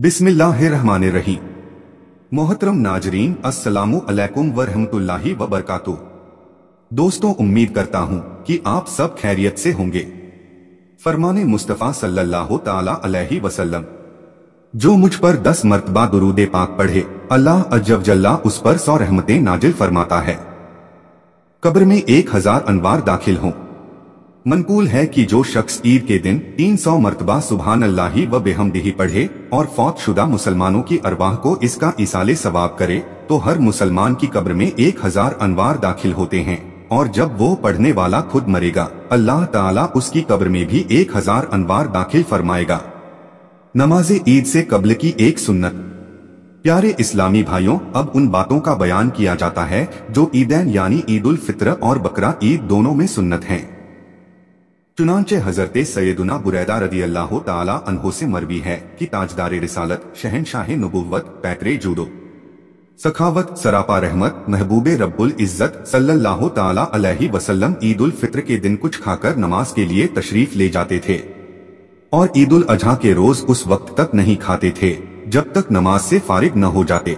बिस्मिल्लाहमान रही मोहतरम नाजरीन असलकुम वरहमतुल्लाहि व दोस्तों उम्मीद करता हूं कि आप सब खैरियत से होंगे फरमाने मुस्तफ़ा सल्लल्लाहु ताला अलैहि वसल्लम जो मुझ पर दस मरतबा दरूद पाक पढ़े अल्लाह अजब उस पर सौ रहमतें नाजिल फरमाता है कब्र में एक हजार अनवार दाखिल हों मनकूल है कि जो शख्स ईद के दिन 300 मरतबा सुबहान अल्लाही व बेहमदही पढ़े और फौत शुदा मुसलमानों की अरवाह को इसका इसाले सवाब करे तो हर मुसलमान की कब्र में एक हजार अनवार दाखिल होते हैं और जब वो पढ़ने वाला खुद मरेगा अल्लाह ताला उसकी कब्र में भी एक हजार अनवार दाखिल फरमाएगा नमाज ईद से कबल की एक सुन्नत प्यारे इस्लामी भाइयों अब उन बातों का बयान किया जाता है जो ईदैन यानी ईद उल फित्र और बकरा ईद दोनों में सुन्नत हैं। चुनाचे हजरत सैदुना बुरैदा रदी अल्लाह तला अनहो से मरवी है कि ताजदार रिसालत शहनशाह नबुवत पैतरे जूदो सखावत सरापा रहमत महबूब रब्बुल इज्जत सल्लल्लाहु ताला अलैहि वसल्लम ईद उल फित्र के दिन कुछ खाकर नमाज के लिए तशरीफ ले जाते थे और ईद उल अजहा के रोज उस वक्त तक नहीं खाते थे जब तक नमाज से फारिग न हो जाते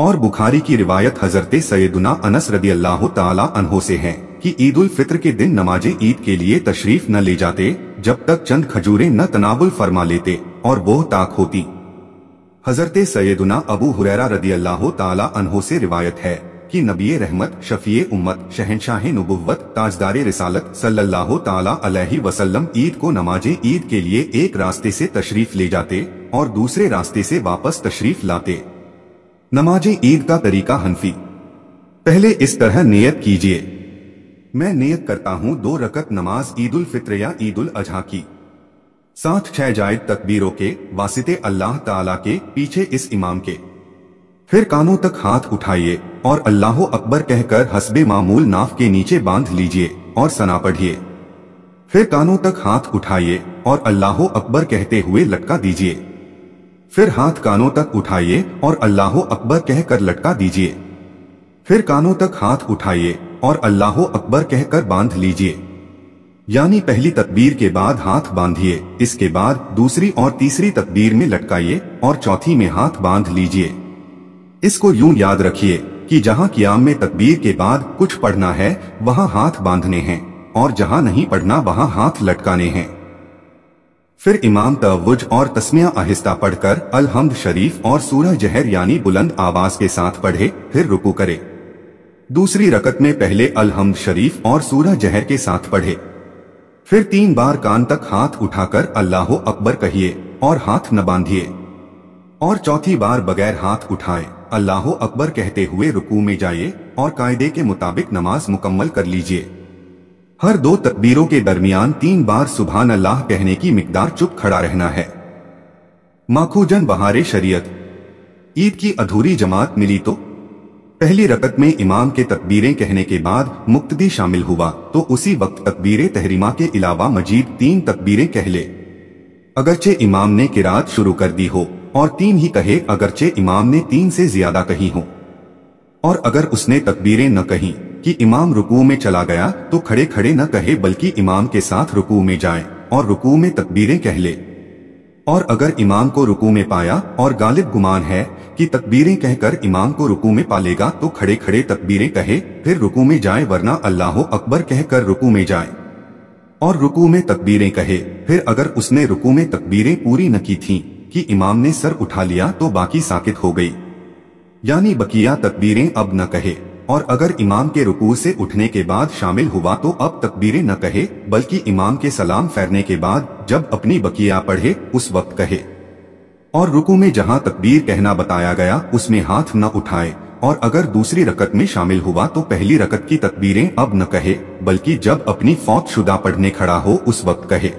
और बुखारी की रिवायत हजरत सैदुना अनस रदी अल्लाह तहो से है कि ईद उल फित्र के दिन नमाजे ईद के लिए तशरीफ न ले जाते जब तक चंद खजूरें न तनाबुल फरमा लेते और वो ताक होती हजरत सैदुना अबू हुरैरा रदी अल्लाह तहो से रिवायत है कि नबी रहमत शफी उम्मत शहनशाह नबुवत ताजदार रिसालत सल्लल्लाहु ताला अलैहि वसल्लम ईद को नमाजे ईद के लिए एक रास्ते से तशरीफ ले जाते और दूसरे रास्ते से वापस तशरीफ लाते नमाजे ईद का तरीका हनफी पहले इस तरह नियत कीजिए मैं नियत करता हूं दो रकत नमाज ईद उल फित्र या ईद उल अजहा की साथ छह जायद तकबीरों के वासिते अल्लाह ताला के पीछे इस इमाम के फिर कानों तक हाथ उठाइए और अल्लाह अकबर कहकर हसबे मामूल नाफ के नीचे बांध लीजिए और सना पढ़िए फिर कानों तक हाथ उठाइए और अल्लाह अकबर कहते हुए लटका दीजिए फिर हाथ कानों तक उठाइए और अल्लाह अकबर कहकर लटका दीजिए फिर कानों तक हाथ उठाइए और अल्लाह अकबर कहकर बांध लीजिए यानी पहली तकबीर के बाद हाथ बांधिए इसके बाद दूसरी और तीसरी तकबीर में लटकाइए और चौथी में हाथ बांध लीजिए इसको यूं याद रखिए कि जहां क्याम में तकबीर के बाद कुछ पढ़ना है वहां हाथ बांधने हैं और जहां नहीं पढ़ना वहां हाथ लटकाने हैं फिर इमाम तवुज और तस्मिया आहिस्ता पढ़कर अलहमद शरीफ और सूरह जहर यानी बुलंद आवाज के साथ पढ़े फिर रुकू करे दूसरी रकत में पहले अलहमद शरीफ और सूरह जहर के साथ पढ़े फिर तीन बार कान तक हाथ उठाकर अल्लाह अकबर कहिए और हाथ न बांधिए और चौथी बार बगैर हाथ उठाए अल्लाह अकबर कहते हुए रुकू में जाइए और कायदे के मुताबिक नमाज मुकम्मल कर लीजिए हर दो तकबीरों के दरमियान तीन बार सुबहान अल्लाह कहने की मकदार चुप खड़ा रहना है माखूजन बहारे शरीयत ईद की अधूरी जमात मिली तो पहली रकत में इमाम के तकबीरें कहने के बाद मुक्तदी शामिल हुआ तो उसी वक्त तकबीर तहरीमा के अलावा मजीद तीन तकबीरें कह ले अगरचे इमाम ने किरात शुरू कर दी हो और तीन ही कहे अगरचे इमाम ने तीन से ज्यादा कही हो और अगर उसने तकबीरें न कहीं कि इमाम रुकू में चला गया तो खड़े खड़े न कहे बल्कि इमाम के साथ रुकू में जाए और रुकू में तकबीरें कह ले और अगर इमाम को रुकू में पाया और गालिब गुमान है कि तकबीरें कहकर इमाम को रुकू में पालेगा तो खड़े खड़े तकबीरें कहे फिर रुकू में जाए वरना अल्लाह अकबर कहकर रुकू में जाए और रुकू में तकबीरें कहे फिर अगर उसने रुकू में तकबीरें पूरी न की थी कि इमाम ने सर उठा लिया तो बाकी साकित हो गई यानी बकिया तकबीरें अब न कहे और अगर इमाम के रुकू से उठने के बाद शामिल हुआ तो अब तकबीरें न कहे बल्कि इमाम के सलाम फेरने के बाद जब अपनी बकिया पढ़े उस वक्त कहे और रुकू में जहां तकबीर कहना बताया गया उसमें हाथ न उठाए और अगर दूसरी रकत में शामिल हुआ तो पहली रकत की तकबीरें अब न कहे बल्कि जब अपनी फौत शुदा पढ़ने खड़ा हो उस वक्त कहे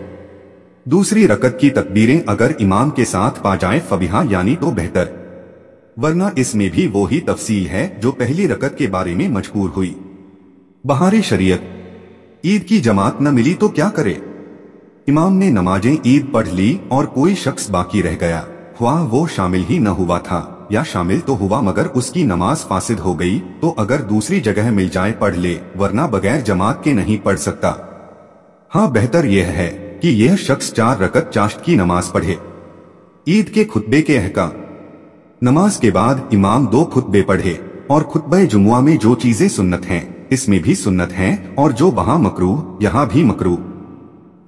दूसरी रकत की तकबीरें अगर इमाम के साथ पा जाए फबिहा यानी तो बेहतर वरना इसमें भी वो ही तफसील है जो पहली रकत के बारे में मजबूर हुई बहारे शरीयत ईद की जमात न मिली तो क्या करे इमाम ने नमाजें ईद पढ़ ली और कोई शख्स बाकी रह गया हुआ वो शामिल ही न हुआ था या शामिल तो हुआ मगर उसकी नमाज फासिद हो गई तो अगर दूसरी जगह मिल जाए पढ़ ले वरना बगैर जमात के नहीं पढ़ सकता हाँ बेहतर यह है कि यह शख्स चार रकत चाश्त की नमाज पढ़े ईद के खुतबे के अहकाम नमाज के बाद इमाम दो खुतबे पढ़े और खुतब जुमुआ में जो चीजें सुन्नत हैं इसमें भी सुन्नत हैं और जो वहाँ मकरू यहाँ भी मकरू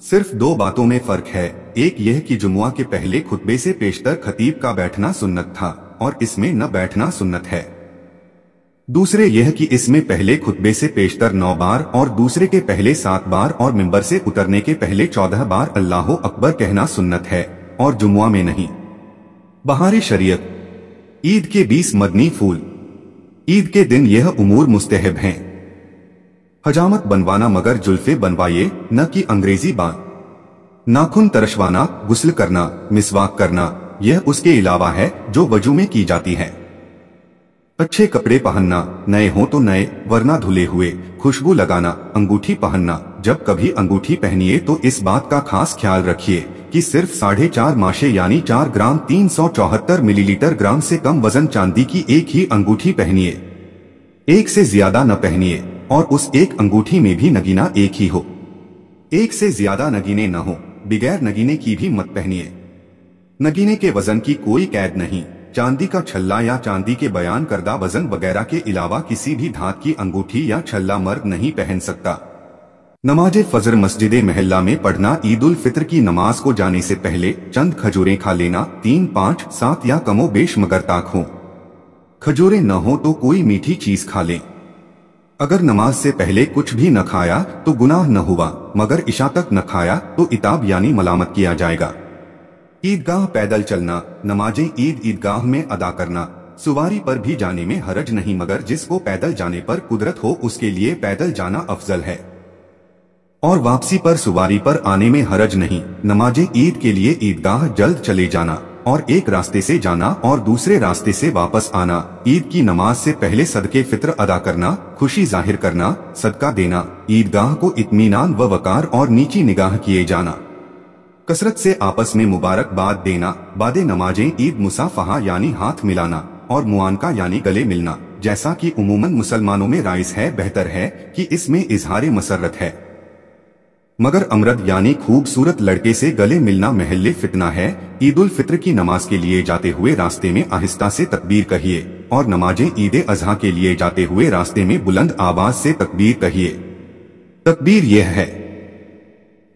सिर्फ दो बातों में फर्क है एक यह कि जुमुआ के पहले खुतबे से पेशतर खतीब का बैठना सुन्नत था और इसमें न बैठना सुन्नत है दूसरे यह कि इसमें पहले खुतबे से पेशतर नौ बार और दूसरे के पहले सात बार और मिंबर से उतरने के पहले चौदह बार अल्लाह अकबर कहना सुन्नत है और जुमुआ में नहीं बहार शरीयत ईद के बीस मदनी फूल ईद के दिन यह उमूर मुस्तहब हैं हजामत बनवाना मगर जुल्फे बनवाइए न कि अंग्रेजी बान नाखून तरशवाना गुस्ल करना मिसवाक करना यह उसके अलावा है जो वजू में की जाती है अच्छे कपड़े पहनना नए हो तो नए वरना धुले हुए खुशबू लगाना अंगूठी पहनना जब कभी अंगूठी पहनिए तो इस बात का खास ख्याल रखिए कि सिर्फ साढ़े चार माशे यानी चार ग्राम तीन सौ चौहत्तर मिलीलीटर ग्राम से कम वजन चांदी की एक ही अंगूठी पहनिए एक से ज्यादा न पहनिए और उस एक अंगूठी में भी नगीना एक ही हो एक से ज्यादा नगीने न हो बगैर नगीने की भी मत पहनिए नगीने के वजन की कोई कैद नहीं चांदी का छल्ला या चांदी के बयान करदा वजन वगैरह के अलावा किसी भी धात की अंगूठी या छल्ला मर्द नहीं पहन सकता नमाज फजर मस्जिद महल्ला में पढ़ना ईद उल फित्र की नमाज को जाने से पहले चंद खजूरें खा लेना तीन पाँच सात या कमो बेश मगर ताक हो खजूरें न हो तो कोई मीठी चीज खा लें अगर नमाज से पहले कुछ भी न खाया तो गुनाह न हुआ मगर इशा तक न खाया तो इताब यानी मलामत किया जाएगा ईदगाह पैदल चलना नमाजें ईद ईदगाह में अदा करना सुवारी पर भी जाने में हरज नहीं मगर जिसको पैदल जाने पर कुदरत हो उसके लिए पैदल जाना अफजल है और वापसी पर सुवारी पर आने में हरज नहीं नमाजे ईद के लिए ईदगाह जल्द चले जाना और एक रास्ते से जाना और दूसरे रास्ते से वापस आना ईद की नमाज से पहले सदके फित्र अदा करना खुशी जाहिर करना सदका देना ईदगाह को इतमान व वकार और नीची निगाह किए जाना कसरत से आपस में मुबारकबाद देना बाद नमाजें ईद मुसाफहा यानी हाथ मिलाना और मुआनका यानी गले मिलना जैसा कि उमूमन मुसलमानों में राइस है बेहतर है कि इसमें इजहार मसरत है मगर अमृत यानी खूबसूरत लड़के से गले मिलना महल्ले फितना है ईद उल फित्र की नमाज के लिए जाते हुए रास्ते में आहिस्ता से तकबीर कहिए और नमाजें ईद अजहा के लिए जाते हुए रास्ते में बुलंद आवाज से तकबीर कहिए तकबीर यह है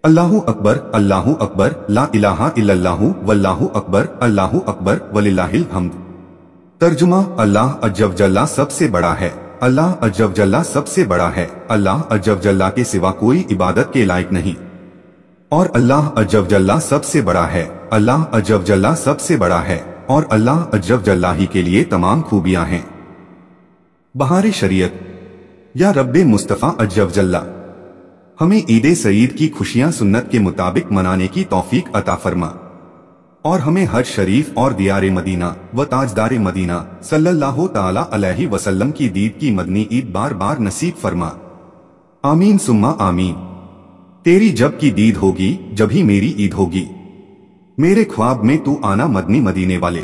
अल्लाह अकबर अल्लाह अकबर ला इलाहा इल्लल्लाहु वल्लाहु अकबर अल्लाह अकबर वलिल्लाहिल हमद तर्जुमा अल्लाह अजब सबसे बड़ा है अल्लाह अजब जल्ला सबसे बड़ा है अल्लाह अजब जल्ला के सिवा कोई इबादत के लायक नहीं और अल्लाह अजब जल्ला सबसे बड़ा है अल्लाह अजब जल्ला सबसे बड़ा है और अल्लाह अजब जल्ला ही के लिए तमाम खूबियां हैं बहार शरीयत या रब मुस्तफ़ा अजब जल्ला हमें ईद सईद की खुशियां सुन्नत के मुताबिक मनाने की तोफीक अता फरमा और हमें हज शरीफ और दियार मदीना व ताजदार मदीना सल्लल्लाहु ताला अलैहि वसल्लम की दीद की मदनी ईद बार बार नसीब फरमा आमीन सुम्मा आमीन तेरी जब की दीद होगी जब ही मेरी ईद होगी मेरे ख्वाब में तू आना मदनी मदीने वाले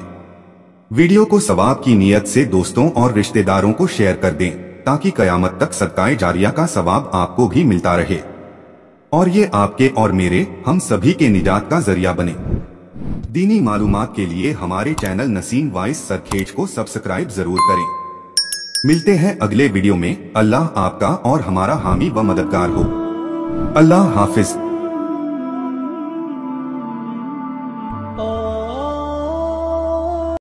वीडियो को सवाब की नीयत से दोस्तों और रिश्तेदारों को शेयर कर दें ताकि कयामत तक सदकाए जारिया का सवाब आपको भी मिलता रहे और ये आपके और मेरे हम सभी के निजात का जरिया बने दीनी मालूम के लिए हमारे चैनल नसीम वाइस सरखेज को सब्सक्राइब जरूर करें मिलते हैं अगले वीडियो में अल्लाह आपका और हमारा हामी व मददगार हो अल्लाह हाफिज